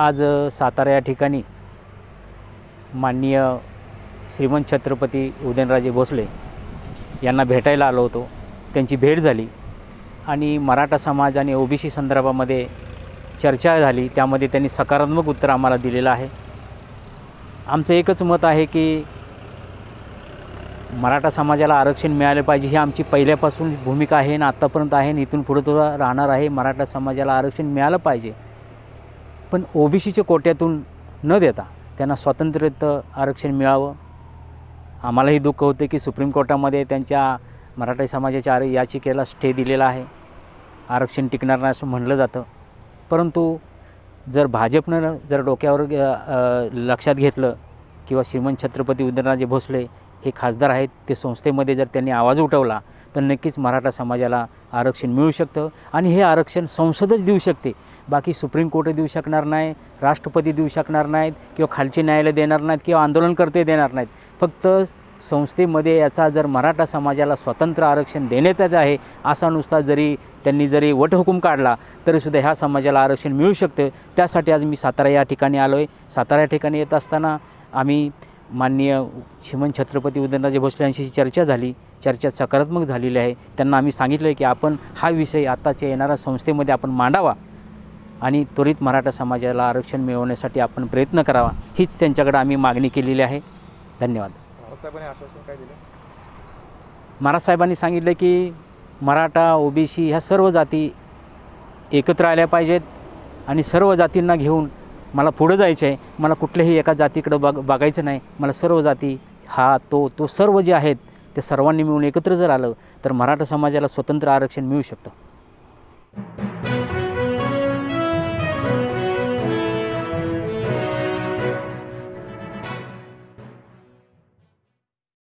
आज सातारा या ठिकाणी माननीय श्रीमंत छत्रपती उदयनराजे भोसले यांना भेटायला आलो होतो त्यांची भेट झाली आणि मराठा समाज आणि ओबीसी संदर्भामध्ये चर्चा झाली त्यामध्ये त्यांनी सकारात्मक उत्तर आम्हाला दिलेलं आहे आमचं एकच मत आहे की मराठा समाजाला आरक्षण मिळालं पाहिजे ही आमची पहिल्यापासून भूमिका आहे आणि आत्तापर्यंत आहे आणि इथून पुढे तो राहणार आहे मराठा समाजाला आरक्षण मिळालं पाहिजे पण सीच्या कोट्यातून न देता त्यांना स्वातंत्र्य आरक्षण मिळावं आम्हालाही दुःख होते की सुप्रीम कोर्टामध्ये त्यांच्या मराठा समाजाच्या आर याचिकेला स्टे दिलेला आहे आरक्षण टिकणार नाही असं म्हणलं जातं परंतु जर भाजपनं जर डोक्यावर लक्षात घेतलं किंवा श्रीमंत छत्रपती उदयनराजे भोसले हे खासदार आहेत ते संस्थेमध्ये जर त्यांनी आवाज उठवला तर नक्कीच मराठा समाजाला आरक्षण मिळू शकतं आणि हे आरक्षण संसदच देऊ शकते बाकी सुप्रीम कोर्ट देऊ शकणार नाही राष्ट्रपती देऊ शकणार नाहीत किंवा खालचे न्यायालय देणार नाहीत किंवा आंदोलनकर्ते देणार नाहीत फक्त संस्थेमध्ये याचा जर मराठा समाजाला स्वतंत्र आरक्षण देण्यातच आहे असा नुसता जरी त्यांनी जरी वटहुकूम काढला तरीसुद्धा ह्या समाजाला आरक्षण मिळू शकतं त्यासाठी आज मी सातारा या ठिकाणी आलो आहे सातारा या ठिकाणी येत असताना आम्ही माननीय श्रीमंत छत्रपती उदयनराजे भोसले यांच्याशी चर्चा झाली चर्चा सकारात्मक झालेली आहे त्यांना आम्ही सांगितलं की आपण हा विषय आत्ताच्या येणाऱ्या संस्थेमध्ये आपण मांडावा आणि त्वरित मराठा समाजाला आरक्षण मिळवण्यासाठी आपण प्रयत्न करावा हीच त्यांच्याकडे आम्ही मागणी केलेली आहे धन्यवाद महाराज साहेबांनी सांगितलं की मराठा ओबीसी ह्या सर्व जाती एकत्र आल्या पाहिजेत आणि सर्व जातींना घेऊन मला पुढं जायचं आहे मला कुठल्याही एका जातीकडं बाग बागायचं नाही मला सर्व जाती हा तो तो सर्व जे आहेत ते सर्वांनी मिळून एकत्र जर आलं तर मराठा समाजाला स्वतंत्र आरक्षण मिळू शकतं